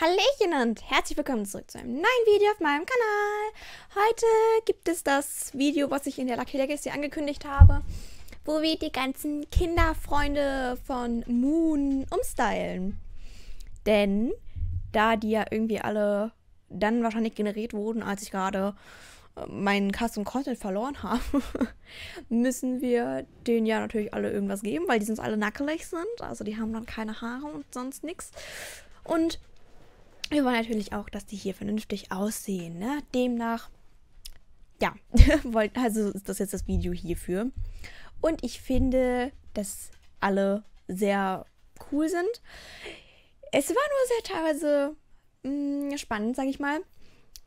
Hallöchen und herzlich willkommen zurück zu einem neuen Video auf meinem Kanal. Heute gibt es das Video, was ich in der Lucky Legacy angekündigt habe, wo wir die ganzen Kinderfreunde von Moon umstylen. Denn da die ja irgendwie alle dann wahrscheinlich generiert wurden, als ich gerade äh, meinen Custom Content verloren habe, müssen wir denen ja natürlich alle irgendwas geben, weil die sonst alle nackelig sind. Also die haben dann keine Haare und sonst nichts. Und wir wollen natürlich auch, dass die hier vernünftig aussehen. Ne? Demnach, ja, also ist das jetzt das Video hierfür. Und ich finde, dass alle sehr cool sind. Es war nur sehr teilweise mh, mm, spannend, sage ich mal,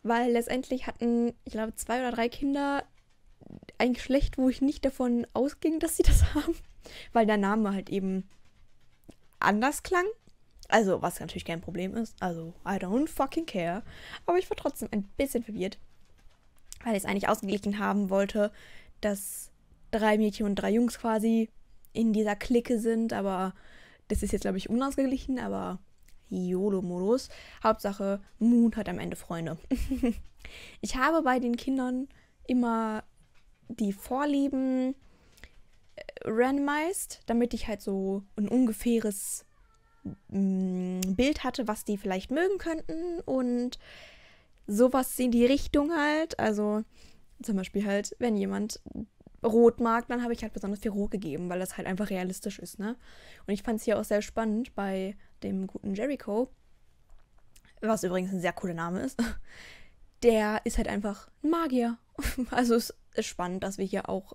weil letztendlich hatten, ich glaube, zwei oder drei Kinder ein Geschlecht, wo ich nicht davon ausging, dass sie das haben, weil der Name halt eben anders klang. Also, was natürlich kein Problem ist. Also, I don't fucking care. Aber ich war trotzdem ein bisschen verwirrt, weil ich es eigentlich ausgeglichen haben wollte, dass drei Mädchen und drei Jungs quasi in dieser Clique sind. Aber das ist jetzt, glaube ich, unausgeglichen. Aber YOLO-Modus. Hauptsache, Moon hat am Ende Freunde. ich habe bei den Kindern immer die Vorlieben äh, randomized, damit ich halt so ein ungefähres Bild hatte, was die vielleicht mögen könnten und sowas in die Richtung halt. Also zum Beispiel halt, wenn jemand Rot mag, dann habe ich halt besonders viel Rot gegeben, weil das halt einfach realistisch ist, ne? Und ich fand es hier auch sehr spannend bei dem guten Jericho, was übrigens ein sehr cooler Name ist. Der ist halt einfach ein Magier. Also es ist spannend, dass wir hier auch,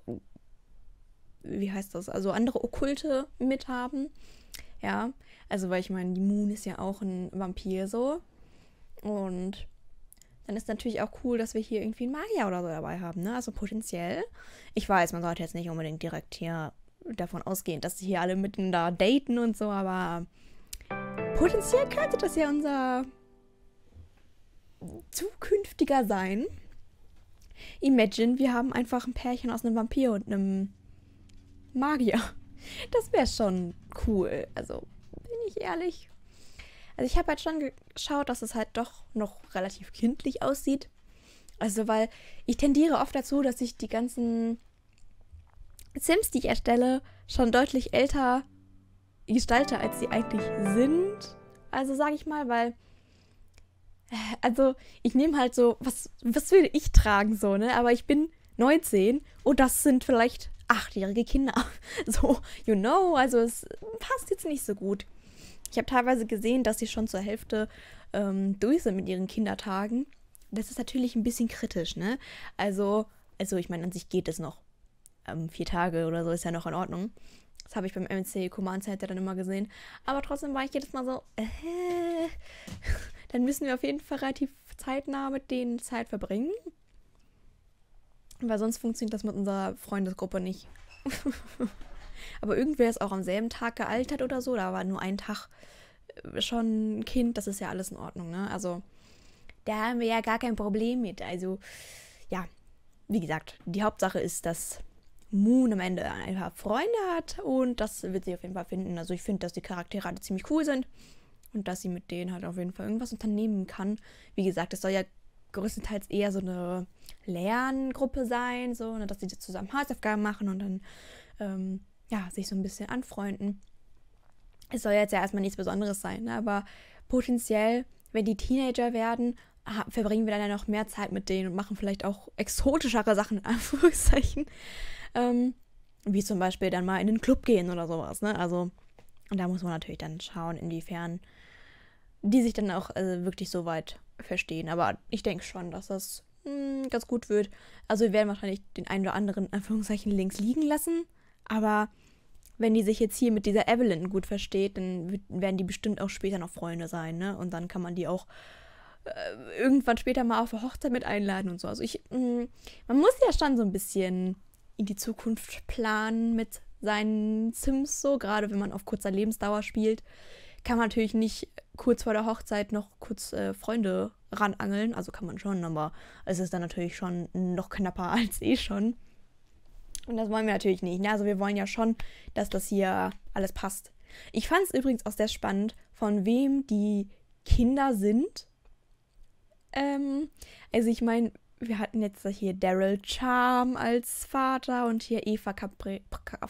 wie heißt das, also andere Okkulte mit haben. Ja, also weil ich meine, die Moon ist ja auch ein Vampir so. Und dann ist natürlich auch cool, dass wir hier irgendwie einen Magier oder so dabei haben, ne? Also potenziell. Ich weiß, man sollte jetzt nicht unbedingt direkt hier davon ausgehen, dass sie hier alle mitten da daten und so, aber potenziell könnte das ja unser zukünftiger sein. Imagine, wir haben einfach ein Pärchen aus einem Vampir und einem Magier. Das wäre schon cool. Also, bin ich ehrlich. Also, ich habe halt schon geschaut, dass es halt doch noch relativ kindlich aussieht. Also, weil ich tendiere oft dazu, dass ich die ganzen Sims, die ich erstelle, schon deutlich älter gestalte, als sie eigentlich sind. Also, sage ich mal, weil. Äh, also, ich nehme halt so, was, was würde ich tragen, so, ne? Aber ich bin 19 und das sind vielleicht achtjährige Kinder. So, you know, also es passt jetzt nicht so gut. Ich habe teilweise gesehen, dass sie schon zur Hälfte ähm, durch sind mit ihren Kindertagen. Das ist natürlich ein bisschen kritisch, ne? Also, also ich meine, an sich geht es noch. Ähm, vier Tage oder so ist ja noch in Ordnung. Das habe ich beim MC Command Center dann immer gesehen. Aber trotzdem war ich jedes Mal so, äh, dann müssen wir auf jeden Fall relativ zeitnah mit denen Zeit verbringen. Weil sonst funktioniert das mit unserer Freundesgruppe nicht. Aber irgendwer ist auch am selben Tag gealtert oder so, da war nur ein Tag äh, schon ein Kind, das ist ja alles in Ordnung, ne? Also, da haben wir ja gar kein Problem mit. Also, ja, wie gesagt, die Hauptsache ist, dass Moon am Ende ein paar Freunde hat und das wird sie auf jeden Fall finden. Also, ich finde, dass die Charaktere alle ziemlich cool sind und dass sie mit denen halt auf jeden Fall irgendwas unternehmen kann. Wie gesagt, es soll ja größtenteils eher so eine Lerngruppe sein, so, ne, dass sie zusammen Hausaufgaben machen und dann ähm, ja, sich so ein bisschen anfreunden. Es soll jetzt ja erstmal nichts Besonderes sein, ne, aber potenziell, wenn die Teenager werden, verbringen wir dann ja noch mehr Zeit mit denen und machen vielleicht auch exotischere Sachen, in Anführungszeichen. Ähm, wie zum Beispiel dann mal in den Club gehen oder sowas, ne? Also, und da muss man natürlich dann schauen, inwiefern die sich dann auch also wirklich so weit verstehen. Aber ich denke schon, dass das mh, hm, ganz gut wird. Also wir werden wahrscheinlich den einen oder anderen Anführungszeichen links liegen lassen. Aber wenn die sich jetzt hier mit dieser Evelyn gut versteht, dann werden die bestimmt auch später noch Freunde sein, ne? Und dann kann man die auch äh, irgendwann später mal auf eine Hochzeit mit einladen und so. Also ich, hm, man muss ja schon so ein bisschen in die Zukunft planen mit seinen Sims so, gerade wenn man auf kurzer Lebensdauer spielt kann man natürlich nicht kurz vor der Hochzeit noch kurz äh, Freunde ranangeln. Also kann man schon, aber es ist dann natürlich schon noch knapper als eh schon. Und das wollen wir natürlich nicht. Ne? Also wir wollen ja schon, dass das hier alles passt. Ich fand es übrigens auch sehr spannend, von wem die Kinder sind. Ähm, also ich meine, wir hatten jetzt hier Daryl Charm als Vater und hier Eva Capri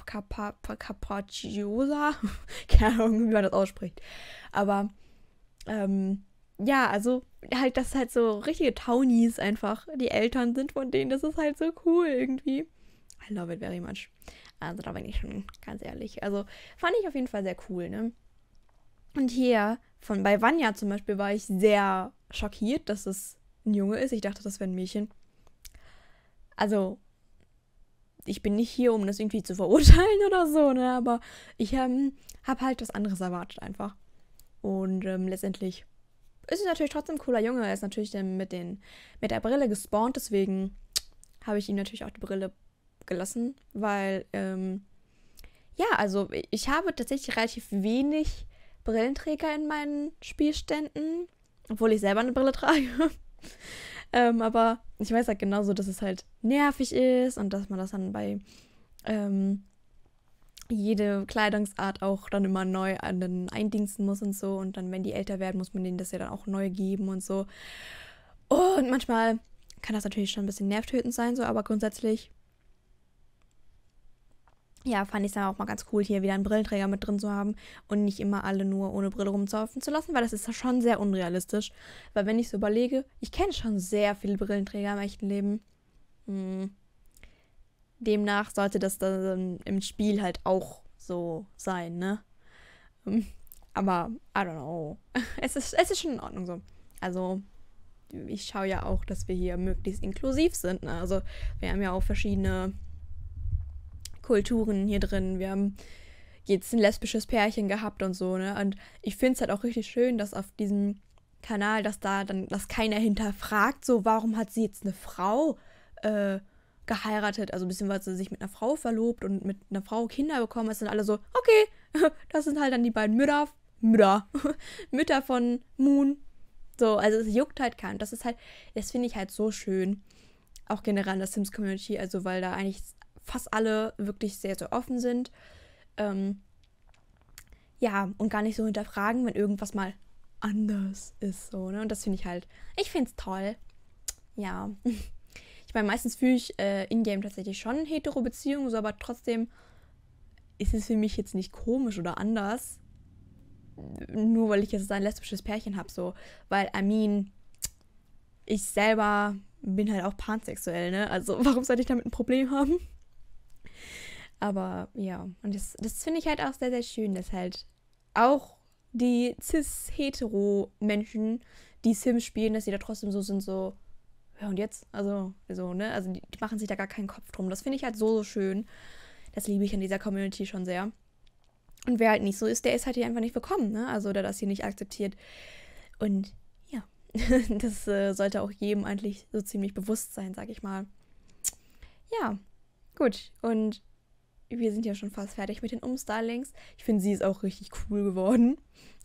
Capra Capracciosa. Keine Ahnung, wie man das ausspricht. Aber ähm, ja, also halt, dass halt so richtige Townies einfach die Eltern sind von denen. Das ist halt so cool irgendwie. I love it very much. Also da bin ich schon ganz ehrlich. Also fand ich auf jeden Fall sehr cool, ne? Und hier von bei Vanya zum Beispiel war ich sehr schockiert, dass es ein Junge ist. Ich dachte, das wäre ein Mädchen. Also, ich bin nicht hier, um das irgendwie zu verurteilen oder so, ne? Aber ich ähm, habe halt was anderes erwartet einfach. Und ähm, letztendlich ist es natürlich trotzdem ein cooler Junge. Er ist natürlich dann ähm, mit, den, mit der Brille gespawnt, deswegen habe ich ihm natürlich auch die Brille gelassen, weil, ähm, ja, also ich habe tatsächlich relativ wenig Brillenträger in meinen Spielständen, obwohl ich selber eine Brille trage ähm, aber ich weiß halt genauso, dass es halt nervig ist und dass man das dann bei ähm, jede Kleidungsart auch dann immer neu an den Eindiensten muss und so. Und dann, wenn die älter werden, muss man denen das ja dann auch neu geben und so. Und manchmal kann das natürlich schon ein bisschen nervtötend sein, so, aber grundsätzlich ja, fand ich es dann auch mal ganz cool, hier wieder einen Brillenträger mit drin zu haben und nicht immer alle nur ohne Brille rumzaufen zu lassen, weil das ist ja schon sehr unrealistisch. Weil wenn ich so überlege, ich kenne schon sehr viele Brillenträger im echten Leben. Hm. Demnach sollte das dann im Spiel halt auch so sein, ne? Hm. Aber, I don't know. Es ist, es ist schon in Ordnung so. Also, ich schaue ja auch, dass wir hier möglichst inklusiv sind. Ne? Also, wir haben ja auch verschiedene Kulturen hier drin. Wir haben jetzt ein lesbisches Pärchen gehabt und so, ne? Und ich finde es halt auch richtig schön, dass auf diesem Kanal, dass da dann, dass keiner hinterfragt, so, warum hat sie jetzt eine Frau äh, geheiratet? Also beziehungsweise sich mit einer Frau verlobt und mit einer Frau Kinder bekommen. Es sind alle so, okay, das sind halt dann die beiden Mütter, Mütter, Mütter von Moon. So, also es juckt halt keinen. Das ist halt, das finde ich halt so schön. Auch generell in der Sims-Community, also weil da eigentlich fast alle wirklich sehr, sehr offen sind. Ähm, ja, und gar nicht so hinterfragen, wenn irgendwas mal anders ist. So, ne? Und das finde ich halt, ich finde es toll. Ja. Ich meine, meistens fühle ich äh, in-game tatsächlich schon hetero Beziehungen, so, aber trotzdem ist es für mich jetzt nicht komisch oder anders. Nur weil ich jetzt ein lesbisches Pärchen habe, so. Weil, I mean, ich selber bin halt auch pansexuell, ne? Also, warum sollte ich damit ein Problem haben? Aber ja, und das, das finde ich halt auch sehr, sehr schön, dass halt auch die cis-hetero-Menschen, die Sims spielen, dass die da trotzdem so sind, so, ja und jetzt? Also, so, ne? Also die, die machen sich da gar keinen Kopf drum. Das finde ich halt so, so schön. Das liebe ich an dieser Community schon sehr. Und wer halt nicht so ist, der ist halt hier einfach nicht willkommen, ne? Also, der das hier nicht akzeptiert. Und ja, das äh, sollte auch jedem eigentlich so ziemlich bewusst sein, sag ich mal. Ja, gut. Und wir sind ja schon fast fertig mit den Umstylings. Ich finde, sie ist auch richtig cool geworden.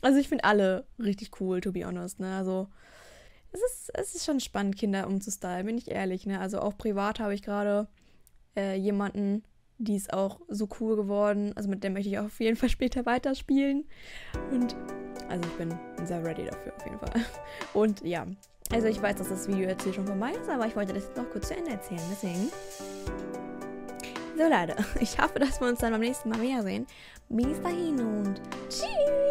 Also ich finde alle richtig cool, to be honest. Ne? Also es ist, es ist schon spannend, Kinder umzustylen, bin ich ehrlich. Ne? Also auch privat habe ich gerade äh, jemanden, die ist auch so cool geworden. Also mit der möchte ich auch auf jeden Fall später weiterspielen. Und also ich bin sehr ready dafür auf jeden Fall. Und ja, also ich weiß, dass das Video jetzt hier schon vorbei ist, aber ich wollte das jetzt noch kurz zu Ende erzählen. Deswegen so Leute, ich hoffe, dass wir uns dann beim nächsten Mal wiedersehen. Bis dahin und tschüss!